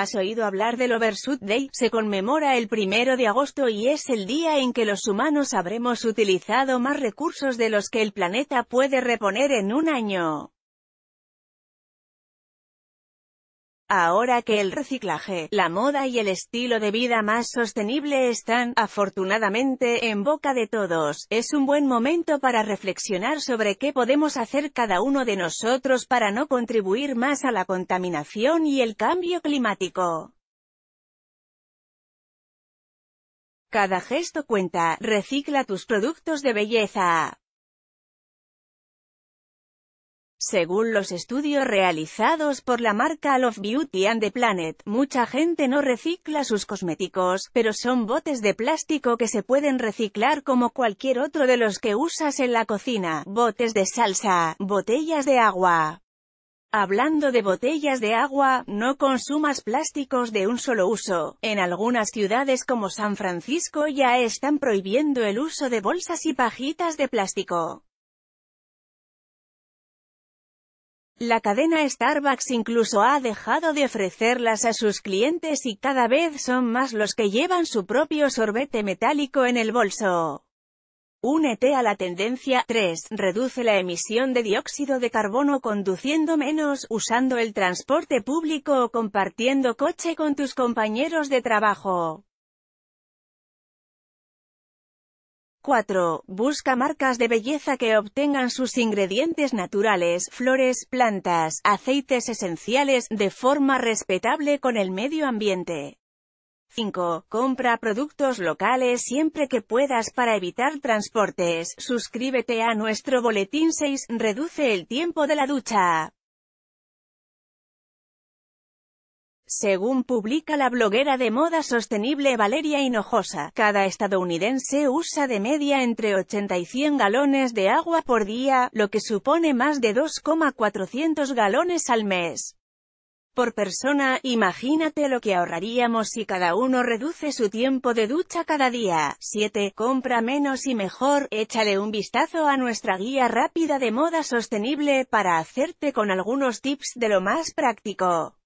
¿Has oído hablar del Overshoot Day? Se conmemora el primero de agosto y es el día en que los humanos habremos utilizado más recursos de los que el planeta puede reponer en un año. Ahora que el reciclaje, la moda y el estilo de vida más sostenible están, afortunadamente, en boca de todos, es un buen momento para reflexionar sobre qué podemos hacer cada uno de nosotros para no contribuir más a la contaminación y el cambio climático. Cada gesto cuenta, recicla tus productos de belleza. Según los estudios realizados por la marca Love Beauty and the Planet, mucha gente no recicla sus cosméticos, pero son botes de plástico que se pueden reciclar como cualquier otro de los que usas en la cocina, botes de salsa, botellas de agua. Hablando de botellas de agua, no consumas plásticos de un solo uso. En algunas ciudades como San Francisco ya están prohibiendo el uso de bolsas y pajitas de plástico. La cadena Starbucks incluso ha dejado de ofrecerlas a sus clientes y cada vez son más los que llevan su propio sorbete metálico en el bolso. Únete a la tendencia 3. Reduce la emisión de dióxido de carbono conduciendo menos, usando el transporte público o compartiendo coche con tus compañeros de trabajo. 4. Busca marcas de belleza que obtengan sus ingredientes naturales, flores, plantas, aceites esenciales, de forma respetable con el medio ambiente. 5. Compra productos locales siempre que puedas para evitar transportes. Suscríbete a nuestro boletín 6. Reduce el tiempo de la ducha. Según publica la bloguera de moda sostenible Valeria Hinojosa, cada estadounidense usa de media entre 80 y 100 galones de agua por día, lo que supone más de 2,400 galones al mes. Por persona, imagínate lo que ahorraríamos si cada uno reduce su tiempo de ducha cada día. 7. Compra menos y mejor, échale un vistazo a nuestra guía rápida de moda sostenible para hacerte con algunos tips de lo más práctico.